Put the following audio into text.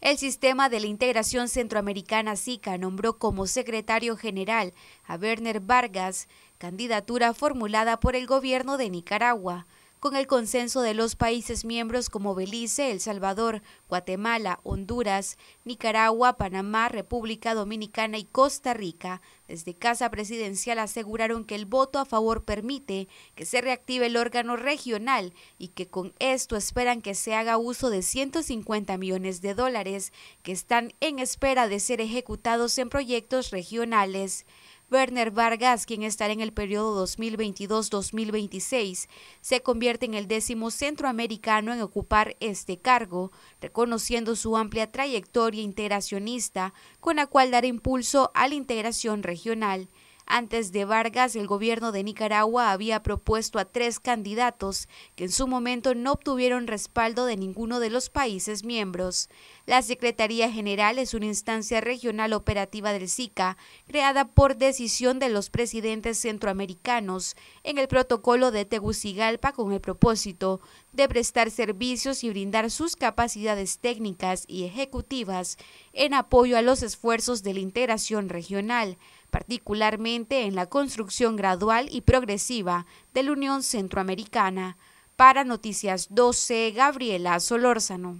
El Sistema de la Integración Centroamericana SICA nombró como secretario general a Werner Vargas, candidatura formulada por el gobierno de Nicaragua con el consenso de los países miembros como Belice, El Salvador, Guatemala, Honduras, Nicaragua, Panamá, República Dominicana y Costa Rica. Desde Casa Presidencial aseguraron que el voto a favor permite que se reactive el órgano regional y que con esto esperan que se haga uso de 150 millones de dólares que están en espera de ser ejecutados en proyectos regionales. Werner Vargas, quien estará en el periodo 2022-2026, se convierte en el décimo centroamericano en ocupar este cargo, reconociendo su amplia trayectoria integracionista, con la cual dará impulso a la integración regional. Antes de Vargas, el gobierno de Nicaragua había propuesto a tres candidatos que en su momento no obtuvieron respaldo de ninguno de los países miembros. La Secretaría General es una instancia regional operativa del SICA, creada por decisión de los presidentes centroamericanos en el protocolo de Tegucigalpa con el propósito de prestar servicios y brindar sus capacidades técnicas y ejecutivas en apoyo a los esfuerzos de la integración regional particularmente en la construcción gradual y progresiva de la Unión Centroamericana. Para Noticias 12, Gabriela Solórzano.